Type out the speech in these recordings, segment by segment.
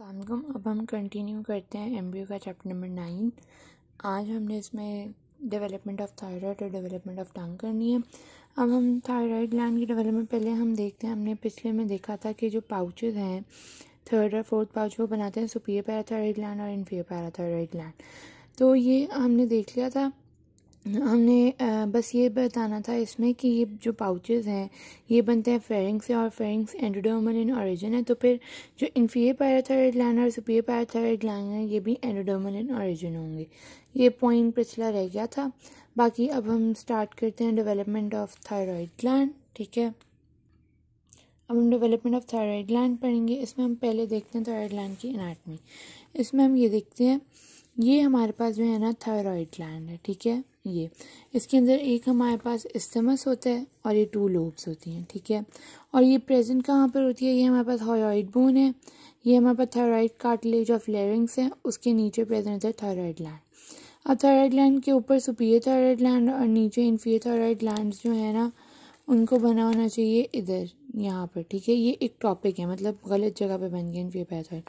सामगम अब हम कंटिन्यू करते हैं एम का चैप्टर नंबर नाइन आज हमने इसमें डेवलपमेंट ऑफ थायराइड और डेवलपमेंट ऑफ टंग करनी है अब हम थायराइड ग्लैंड की डेवलपमेंट पहले हम देखते हैं हमने पिछले में देखा था कि जो पाउचेज हैं थर्ड और फोर्थ पाउच वो बनाते हैं सुपीरियर पैराथायराइड ग्लैंड और इन्फीरियर पैराथायराइड ग्लैंड तो ये हमने देख लिया था हमने बस ये बताना था इसमें कि ये जो पाउचेस हैं ये बनते हैं फेरिंग से और फेरिंग्स एंडोडर्मल इन ऑरिजिन है तो फिर जो इन्फीरियर पैराथायराइड लाइन और सुपीरियर पैराथायराइड लाइन है ये भी एंडोडर्मल इन ऑरिजिन होंगे ये पॉइंट पिछला रह गया था बाकी अब हम स्टार्ट करते हैं डेवलपमेंट ऑफ थायरॉयड ग्लैंड ठीक है अब हम डेवलपमेंट ऑफ थायरॉयड ग्लैंड पढ़ेंगे इसमें हम पहले देखते हैं थायरॉयड ग्लैंड की एनाटमी इसमें हम ये देखते हैं ये हमारे पास जो है ना थायराइड ग्लैंड है ठीक है ये इसके अंदर एक हमारे पास इस्टमस होता है और ये टू लोब्स होती हैं ठीक है और ये प्रेजेंट कहाँ पर होती है ये हमारे पास थायराइड बोन है ये हमारे पास थायराइड कार्टिलेज ऑफ लेरिंग्स है उसके नीचे प्रेजेंट है थायराइड ग्लैंड अब थायराइड ग्लैंड के ऊपर सुपीरियर थायराइड ग्लैंड और नीचे इन्फीरियर थायराइड ग्लैंड जो है ना उनको बना होना चाहिए इधर यहाँ पर ठीक है ये एक टॉपिक है मतलब गलत जगह पे बन गए इन्फियर पैराथॉइड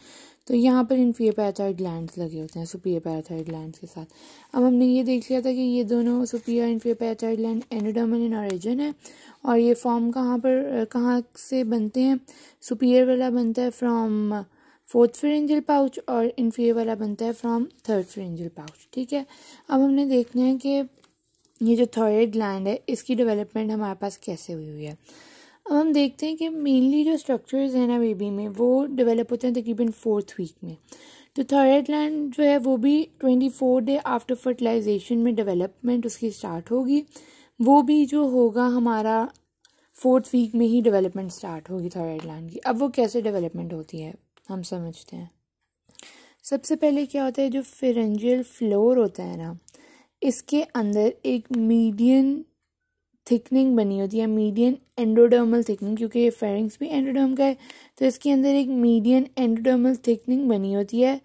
तो यहाँ पर इन्फियर पैराथॉइड ग्लैंड्स लगे होते हैं सुपियर पैराथॉइड लैंड के साथ अब हमने ये देख लिया था कि ये दोनों सुपियर इन्फियर पैथाइड ग्लैंड एनोडर्मल इन ऑरिजन है और ये फॉर्म कहाँ पर कहाँ से बनते हैं सुपियर वाला बनता है फ्रॉम फोर्थ फ्रेंजल पाउच और इन्फियर वाला बनता है फ्रॉम थर्ड फ्रेंजल पाउच ठीक है अब हमने देखना है कि ये जो थर्ड ग्लैंड है इसकी डेवलपमेंट हमारे पास कैसे हुई हुई है अब हम देखते हैं कि मेनली जो स्ट्रक्चर्स हैं ना बेबी में वो डेवलप होते हैं तकरीबन फोर्थ वीक में तो थायराइड लैंड जो है वो भी twenty four day after fertilization में डेवलपमेंट उसकी स्टार्ट होगी वो भी जो होगा हमारा फोर्थ वीक में ही डेवलपमेंट स्टार्ट होगी थायराइड लैंड की अब वो कैसे डेवलपमेंट होती है हम समझते हैं सबसे पहले क्या होता है जो फेरेंजियल फ्लोर होता है ना इसके अंदर एक मीडियन थिकनिंग बनी होती है मीडियन एंडोडर्मल थिकनिंग क्योंकि ये फेरिंग्स भी एंडोडर्म का है तो इसके अंदर एक मीडियन एंडोडर्मल थिकनिंग बनी होती है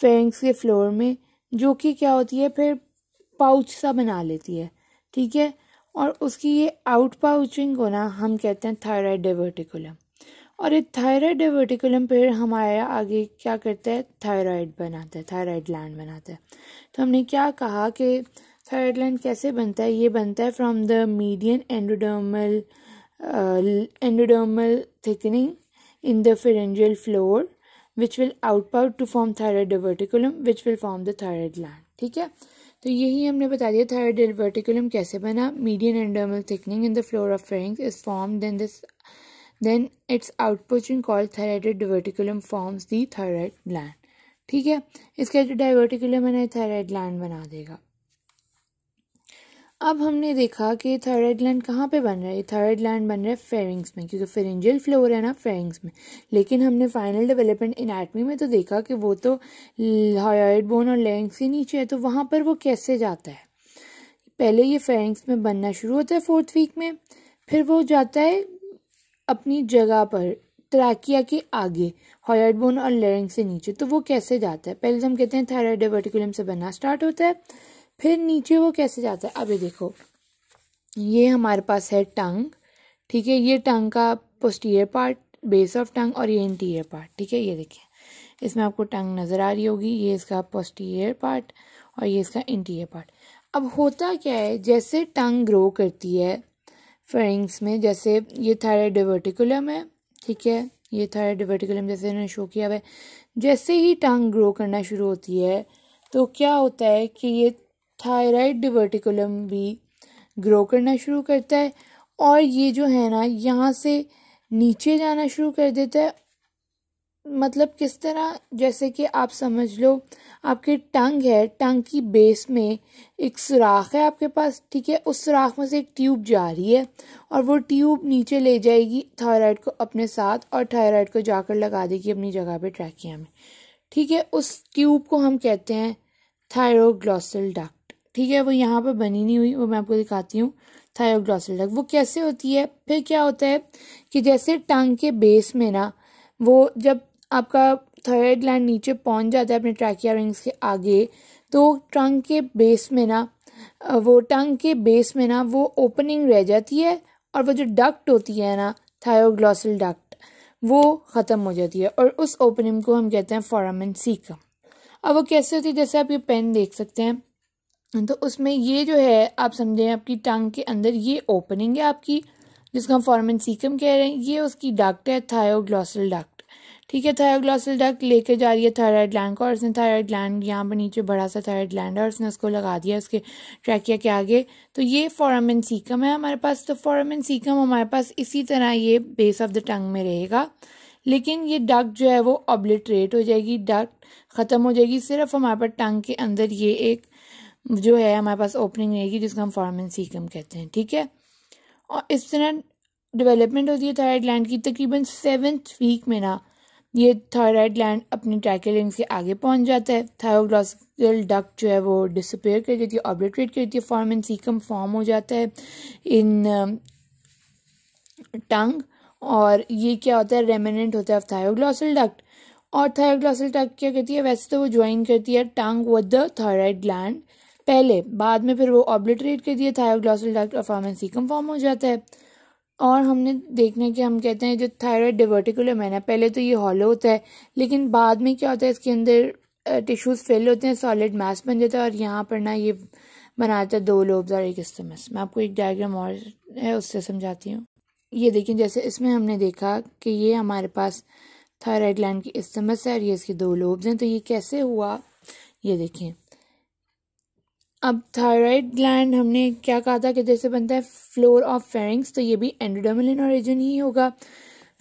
फेरिंग्स के फ्लोर में जो कि क्या होती है फिर पाउच सा बना लेती है ठीक है और उसकी ये आउट पाउचिंग को ना हम कहते हैं थायराइड डिवर्टिकुलम और ये थायराइड डिवर्टिकुलम फिर हमारा आगे क्या करता है थायराइड बनाता है थायराइड ग्लैंड बनाता है तो हमने क्या कहा कि थायरलैंड कैसे बनता है ये बनता है from the median endodermal endodermal thickening in the pharyngeal floor which will outpouch to form thyroid verticulum which will form the thyroid gland ठीक है तो यही हमने बता दिया थायराइड वर्टिकुलम कैसे बना median endodermal thickening in the floor of pharynx is form then this then its outpouching call thyroid diverticulum forms the thyroid gland ठीक है इसका जो डाइवर्टिकुलम है ना थायराइड ग्लैंड बना देगा अब हमने देखा कि थायराइड लैंड कहाँ पे बन रहा है थायराइड लैंड बन रहा है फेरिंग्स में क्योंकि फेरेंजियल फ्लोर है ना फेरिंग्स में लेकिन हमने फाइनल डेवलपमेंट इन एटमी में तो देखा कि वो तो थायराइड बोन और लैंग्स से नीचे है तो वहाँ पर वो कैसे जाता है पहले ये फेरिंग्स में बनना शुरू होता है फोर्थ वीक में फिर वो जाता है अपनी जगह पर ट्रैकिया के आगे हॉयड बोन और लेरिंग से नीचे तो वो कैसे जाता है पहले तो हम कहते हैं थायराइड वर्टिकुलम से बनना स्टार्ट होता है फिर नीचे वो कैसे जाता है अभी देखो ये हमारे पास है टंग ठीक है ये टंग का posterior part base of tongue और ये इंटीरियर पार्ट ठीक है ये देखिए इसमें आपको टंग नज़र आ रही होगी ये इसका पोस्टीरियर पार्ट और ये इसका इंटीरियर पार्ट अब होता क्या है जैसे टंग ग्रो करती है फ्रेंग्स में जैसे ये थायराइड डिवर्टिकुलम है ठीक है ये थायराइड डिवर्टिकुलम जैसे इन्होंने शो किया हुआ है जैसे ही टंग ग्रो करना शुरू होती है तो क्या होता है कि ये थायराइड डिवर्टिकुलम भी ग्रो करना शुरू करता है और ये जो है ना यहाँ से नीचे जाना शुरू कर देता है मतलब किस तरह जैसे कि आप समझ लो आपकी टंग है टंग की बेस में एक सुराख है आपके पास ठीक है उस सुराख में से एक ट्यूब जा रही है और वो ट्यूब नीचे ले जाएगी थायराइड को अपने साथ और थायराइड को जाकर लगा देगी अपनी जगह पे ट्रैकिया में ठीक है उस ट्यूब को हम कहते हैं थायरोग्लॉसल डक ठीक है वो यहाँ पर बनी नहीं हुई वो मैं आपको दिखाती हूँ थायोग्लॉसल डक वो कैसे होती है फिर क्या होता है कि जैसे टांग के बेस में ना वो जब आपका थायरॉयड ग्लैंड नीचे पहुँच जाता है अपने ट्रैकिया रिंग्स के आगे तो टंग के बेस में ना वो टंग के बेस में ना वो ओपनिंग रह जाती है और वो जो डक्ट होती है ना थायोग्लॉसल डक्ट वो ख़त्म हो जाती है और उस ओपनिंग को हम कहते हैं फॉरामन सीकम अब वो कैसे होती है जैसे आप ये पेन देख सकते हैं तो उसमें ये जो है आप समझें आपकी टंग के अंदर ये ओपनिंग है आपकी जिसको हम फॉर्मन सीकम कह रहे हैं ये उसकी डक्ट है थायोग्लॉसल डक्ट ठीक है थायोग्लॉसल डक्ट लेके जा रही है थायराइड लैंड को और उसने थायराइड लैंड यहाँ पर नीचे बड़ा सा थायराइड लैंड है और उसने उसको लगा दिया उसके ट्रैकिया के आगे तो ये फॉरमिन सीकम है हमारे पास तो फॉरमिन सीकम हमारे पास इसी तरह ये बेस ऑफ द टंग में रहेगा लेकिन ये डक जो है वो ऑब्लिट्रेट हो जाएगी डक ख़त्म हो जाएगी सिर्फ हमारे पास टंग के अंदर ये एक जो है हमारे पास ओपनिंग रहेगी जिसको हम फॉर्मन सीकम कहते हैं ठीक है और इस तरह डेवलपमेंट होती है थायराइड लैंड की तकरीबन सेवन्थ वीक में ना ये थायराइड लैंड अपने ट्रैकेलिंग के आगे पहुंच जाता है थायोग्लॉसिकल डक्ट जो है वो डिसअपेयर कर देती है कर देती है फॉर्म एंड सीकम फॉर्म हो जाता है इन टंग uh, और ये क्या होता है रेमिनेंट होता है ऑफ थायोग्लॉसल डक्ट और थायोग्लॉसल डक्ट क्या करती है वैसे तो वो ज्वाइन करती है tongue with the thyroid gland पहले बाद में फिर वो ऑब्लिट्रेट कर दिया थायोग्लॉसल डक्ट और फार्मेसिकम फॉर्म हो जाता है और हमने देखना है कि हम कहते हैं जो थायराइड डिवर्टिकुलम है ना पहले तो ये हॉलो होता है लेकिन बाद में क्या होता है इसके अंदर टिश्यूज़ फेल होते हैं सॉलिड मैस बन जाता है और यहाँ पर ना ये बनाता है दो लोब्स और एक स्टमस मैं आपको एक डायग्राम और है उससे समझाती हूँ ये देखिए जैसे इसमें हमने देखा कि ये हमारे पास थायराइड ग्लैंड की स्टमस है और ये इसके दो लोब्स हैं तो ये कैसे हुआ ये देखें अब थायराइड ग्लैंड हमने क्या कहा था कि जैसे बनता है फ्लोर ऑफ फेरिंग्स तो ये भी एंडोडर्मलिन ऑरिजिन ही होगा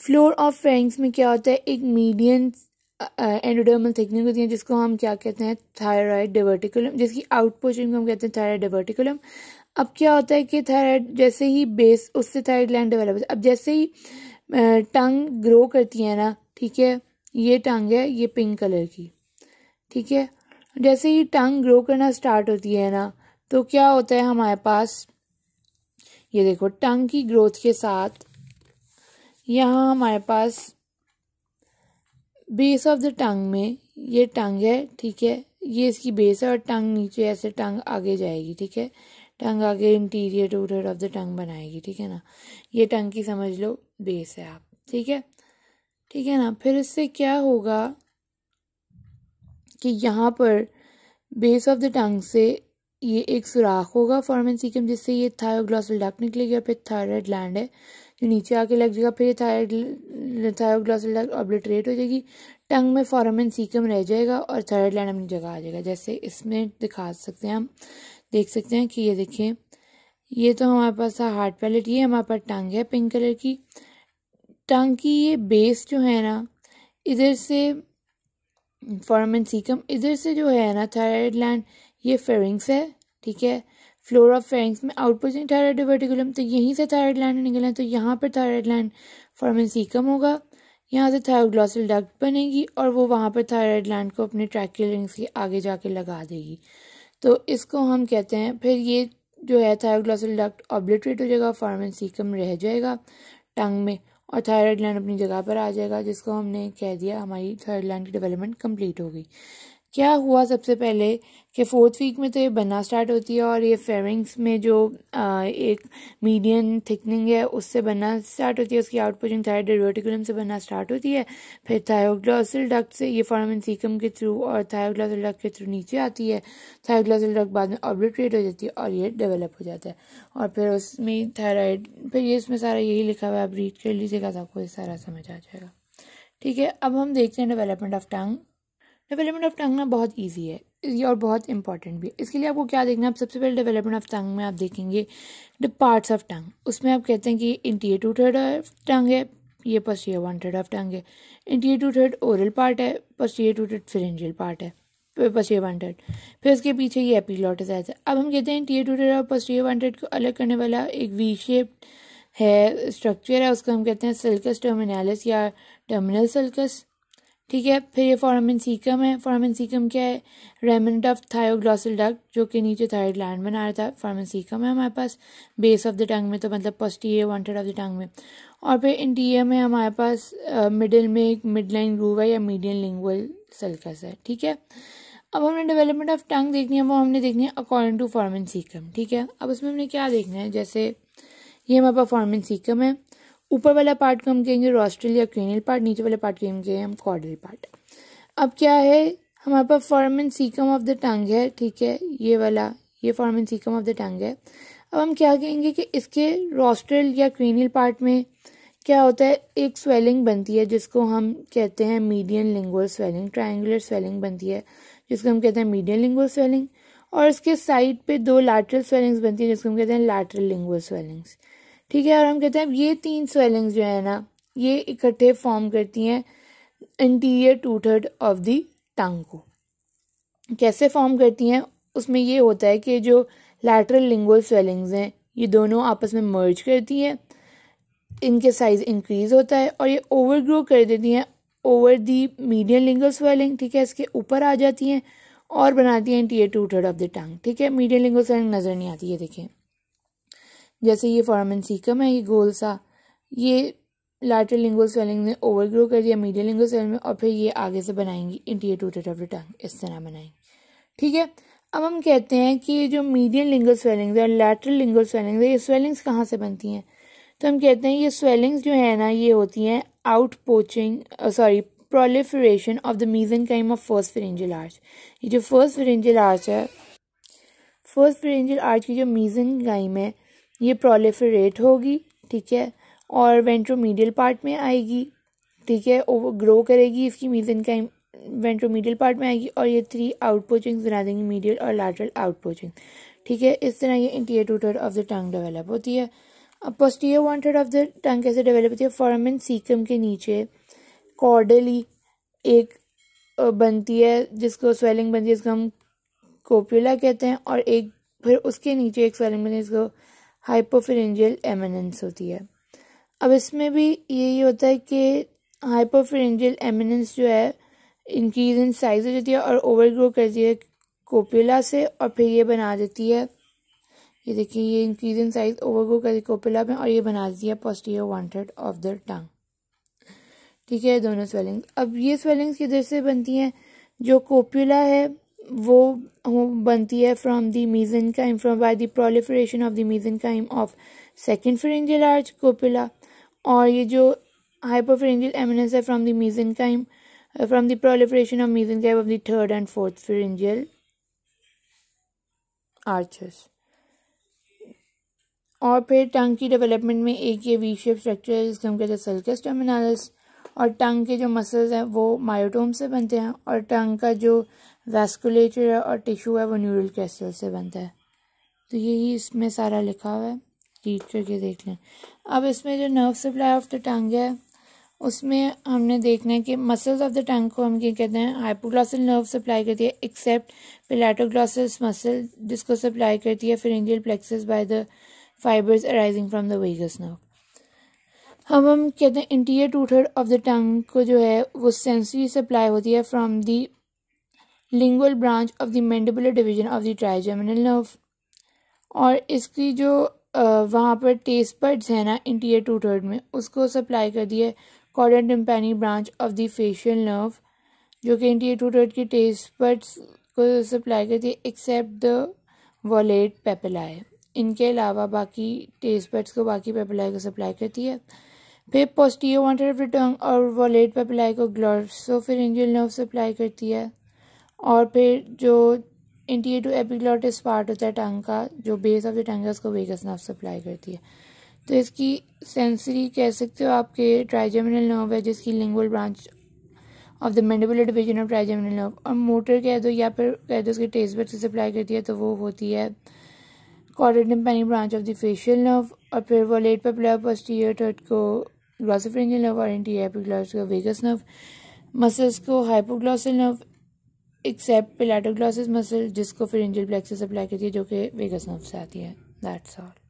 फ्लोर ऑफ फेरिंग्स में क्या होता है एक मीडियम एंडोडोमल थिकनिंग होती है जिसको हम क्या कहते हैं थायराइड डिवर्टिकुलम जिसकी आउटपोस्टिंग को हम कहते हैं थायराइड डिवर्टिकुलम अब क्या होता है कि थायराइड जैसे ही बेस उससे थायराइड ग्लैंड डेवलप होता है अब जैसे ही टंग ग्रो करती है ना ठीक है ये टंग है ये पिंक कलर की ठीक है जैसे ही टंग ग्रो करना स्टार्ट होती है ना तो क्या होता है हमारे पास ये देखो टंग की ग्रोथ के साथ यहाँ हमारे पास बेस ऑफ द टंग में ये टंग है ठीक है ये इसकी बेस है और टंग नीचे ऐसे टंग आगे जाएगी ठीक है टंग आगे anterior two third of the tongue बनाएगी ठीक है ना ये टंग की समझ लो बेस है आप ठीक है ठीक है ना फिर इससे क्या होगा कि यहाँ पर बेस ऑफ द टंग से ये एक सुराख होगा फॉर्मन सीकम जिससे ये थायोग्लॉसल डक्ट निकलेगी और फिर थायराइड ग्लैंड है जो नीचे आके लग जाएगा फिर ये थायराइड थायोग्लॉसल डक्ट ऑब्लिटरेट हो जाएगी टंग में फॉर्मन सीकम रह जाएगा और थायराइड ग्लैंड अपनी जगह आ जाएगा जैसे इसमें दिखा सकते हैं हम देख सकते हैं कि ये देखिए ये तो हमारे पास था हार्ट पैलेट ये हमारे पास टंग है पिंक कलर की टंग की ये बेस जो है ना इधर से फॉरम सीकम इधर से जो है ना थायराइड लैंड ये फेरिंग्स है ठीक है फ्लोर ऑफ फेरिंग्स में आउटपुटिंग थायराइड वर्टिकुलम तो यहीं से थायराइड लैंड निकले तो यहाँ पर थायराइड लैंड फॉरम सीकम होगा यहाँ से थायरोग्लॉसल डक्ट बनेगी और वो वहाँ पर थायराइड लैंड को अपने ट्रैक्यूल रिंग्स के आगे जाके लगा देगी तो इसको हम कहते हैं फिर ये जो है थायरोग्लॉसल डक्ट ऑब्लिट्रेट हो जाएगा फॉर्मन सीकम रह जाएगा टंग में और थायराइड ग्लैंड अपनी जगह पर आ जाएगा जिसको हमने कह दिया हमारी थायराइड ग्लैंड की डेवलपमेंट कंप्लीट हो गई क्या हुआ सबसे पहले कि फोर्थ वीक में तो ये बनना स्टार्ट होती है और ये फेरिंग्स में जो आ, एक मीडियन थिकनिंग है उससे बनना स्टार्ट होती है उसकी आउटपुटिंग थायर रोटिकुलम से बनना स्टार्ट होती है फिर थायोग्लासल डक्ट से ये फॉर्मन सीकम के थ्रू और थायोग्लासल डक्ट के थ्रू नीचे आती है थायोग्लासल डक्ट बाद में ऑब्लिट्रेट हो जाती है और ये डेवलप हो जाता है और फिर उसमें थायराइड फिर ये इसमें सारा यही लिखा हुआ है आप रीड कर लीजिएगा तो आपको ये सारा समझ आ जाएगा ठीक है अब हम देखते हैं development of tongue development of tongue ना बहुत ईजी है ये और बहुत इंपॉर्टेंट भी इसके लिए आपको क्या देखना है आप सबसे पहले डेवलपमेंट ऑफ टंग में आप देखेंगे द पार्ट्स ऑफ टंग उसमें आप कहते हैं कि anterior two third of tongue है ये posterior one third of tongue है anterior two third oral part है posterior two third pharyngeal part है पस्टियर वन थर्ड फिर उसके पीछे ये एपीलॉटस आया था अब हम कहते हैं इंटीए टू थर्ड और पस्टियर वन थर्ड को अलग करने वाला एक वी शेप है स्ट्रक्चर है उसको हम कहते हैं सल्कस टर्मिनालिस या टर्मिनल सल्कस ठीक है फिर ये फॉरामिन सीकम है फॉरामिन सीकम क्या है रेमेंट ऑफ थायोग्लॉसल डग जो कि नीचे थायरॉइड ग्लैंड बना रहा था फॉरामिन सीकम है हमारे पास बेस ऑफ द टंग में तो मतलब posterior one third of the tongue में और फिर इंटीरियर में हमारे पास मिडिल में एक मिड लाइन ग्रूव है या मीडियन लिंगुअल सल्कस है ठीक है अब हमने डेवलपमेंट ऑफ टंग देखनी है वो हमने देखनी है अकॉर्डिंग टू फॉरामिन सीकम ठीक है अब उसमें हमने क्या देखना है जैसे ये हमारे पास फॉरामिन सीकम है ऊपर वाला पार्ट को हम कहेंगे रोस्ट्रल या क्रीनियल पार्ट नीचे वाला पार्ट को हम कहेंगे हम कॉर्डल पार्ट अब क्या है हमारे पास foramen caecum of the tongue है ठीक है ये वाला ये foramen caecum of the tongue है अब हम क्या कहेंगे कि इसके रोस्ट्रल या क्रीनियल पार्ट में क्या होता है एक स्वेलिंग बनती है जिसको हम कहते हैं median lingual swelling triangular swelling बनती है जिसको हम कहते हैं मीडियन लिंगुअल स्वेलिंग और इसके साइड पे दो लैटरल स्वेलिंग्स बनती है जिसको हम कहते हैं लैटरल लिंगुअल स्वेलिंग्स ठीक है और हम कहते हैं अब ये तीन स्वेलिंग्स जो है ना ये इकट्ठे फॉर्म करती हैं anterior two third of the tongue को कैसे फॉर्म करती हैं उसमें ये होता है कि जो लैटरल लिंगुअल स्वेलिंग्स हैं ये दोनों आपस में मर्ज करती हैं इनके साइज़ इंक्रीज़ होता है और ये ओवर ग्रो कर देती हैं over the median lingual swelling ठीक है इसके ऊपर आ जाती हैं और बनाती हैं anterior two third of the tongue ठीक है मीडियम लिंगल स्वेलिंग नज़र नहीं आती है देखें जैसे ये फॉर्मन सीकम है ये गोल सा ये लाटरल लिंगल स्वेलिंग ने ओवरग्रो कर दिया मीडियल लिंगल स्वेलिंग में और फिर ये आगे से बनाएंगी इंटीरियर टूटेड ऑफ द टंग इस तरह बनाएंगी ठीक है अब हम कहते हैं कि जो मीडियल लिंगल स्वेलिंग्स और लैटरल लिंगल स्वेलिंग्स है ये स्वेलिंग्स कहाँ से बनती हैं तो हम कहते हैं ये स्वेलिंग्स जो है ना ये होती हैं outpouching sorry proliferation of the mesenchyme of first pharyngeal arch ये जो फर्स्ट फ्रेंजल आर्च है फर्स्ट फिरेंजल आर्च की जो मीजन काइम है ये प्रोलिफरेट होगी ठीक है और वेंट्रोमीडियल पार्ट में आएगी ठीक है ओवर ग्रो करेगी इसकी मीजन का वेंट्रोमीडियल पार्ट में आएगी और ये थ्री आउटपोचिंग्स बना देंगी मीडियल और लैटरल आउटपोचिंग ठीक है इस तरह ये anterior two third of the tongue develop होती है अब posterior one third of the tongue कैसे डेवलप होती है फॉरमन सीकम के नीचे कॉर्डली एक बनती है जिसको स्वेलिंग बनती है जिसको हम कोप्यूला कहते हैं और एक फिर उसके नीचे एक स्वेलिंग बनती है जिसको हाइपोफिरेंजियल एमिनेंस होती है अब इसमें भी यही होता है कि हाइपोफिरेंजियल एमिनेंस जो है इंक्रीज इन साइज हो जाती है और ओवर ग्रो करती है कोपिला से और फिर ये बना देती है ये देखिए ये increase in size over grow करती है कोपिला में और ये बना देती है posterior one third of the tongue ठीक है दोनों स्वेलिंग अब ये स्वेलिंग्स किधर से बनती हैं जो कोप्यूला है वो हो बनती है from the mesenchyme from by the proliferation of the mesenchyme of second pharyngeal arch copula और ये जो हाइपर फ्रेंजल एमिनेंस है from the mesenchyme from the proliferation of mesenchyme of the third and fourth pharyngeal arches और फिर टंग की development में एक ये वी शेप स्ट्रक्चर जिसको हम कहते हैं सल्कस टर्मिनालिस और टंग के जो मसल्स हैं वो मायोटोम से बनते हैं और टंग का जो वेस्कुलेटर है और टिश्यू है वो न्यूरल क्रिस्टल से बनता है तो यही इसमें सारा लिखा हुआ है रीड करके देख लें अब इसमें जो nerve supply of the tongue है उसमें हमने देखना है कि मसल्स ऑफ द टंग को हम क्या कहते हैं हाइपोग्लॉसल नर्व सप्लाई करती है एक्सेप्ट पिलाटोग्लॉसल्स मसल जिसको सप्लाई करती है फिर इंडियल plexus by the fibres arising from the vagus nerve हम हम कहते हैं anterior two third of the tongue को जो है वो सेंसरी सप्लाई होती है from the lingual branch of the mandibular division of the trigeminal nerve और इसकी जो वहाँ पर टेस्ट बड्स है ना इंटीरियर टू थर्ड में उसको सप्लाई कर दिया chorda tympani branch of the facial nerve जो कि इंटीरियर टू थर्ड की टेस्ट बड्स को सप्लाई करती है एक्सेप्ट द वॉलेट पेपेलाई इनके अलावा बाकी टेस्ट बड्स को बाकी पेपेलाई को सप्लाई करती है फिर पोस्टियोवाटर टंग और वॉलेट पर अप्लाई को ग्लोव सो फिर इंजियल नर्व से अप्लाई करती है और फिर जो इंटीरियर टू एपिग्लॉटिस पार्ट होता है टंग का जो बेस ऑफ द टंग है उसको वेगस नर्व से अप्लाई करती है तो इसकी सेंसरी कह सकते हो आपके ट्राइजेमिनल नर्व है जिसकी lingual branch of the mandibular division of trigeminal nerve और मोटर कह दो या फिर कह दो उसकी टेस्ट बट से अप्लाई करती है तो वो होती है coordinate panic branch of the facial nerve और फिर वो लेट पर पोस्टीरियर थर्ड को ग्लॉसोफ्रेनियल नर्व और एंटी हाइपोग्लॉसिका वेगस नर्व मसल्स को हाइपोग्लॉसल नर्व एक्सेप्ट पिलाटोग्लॉसिस मसल जिसको फिर इंजल प्लेक्सस अप्लाई करती है जो कि वेगस नर्व से आती है दैट्स ऑल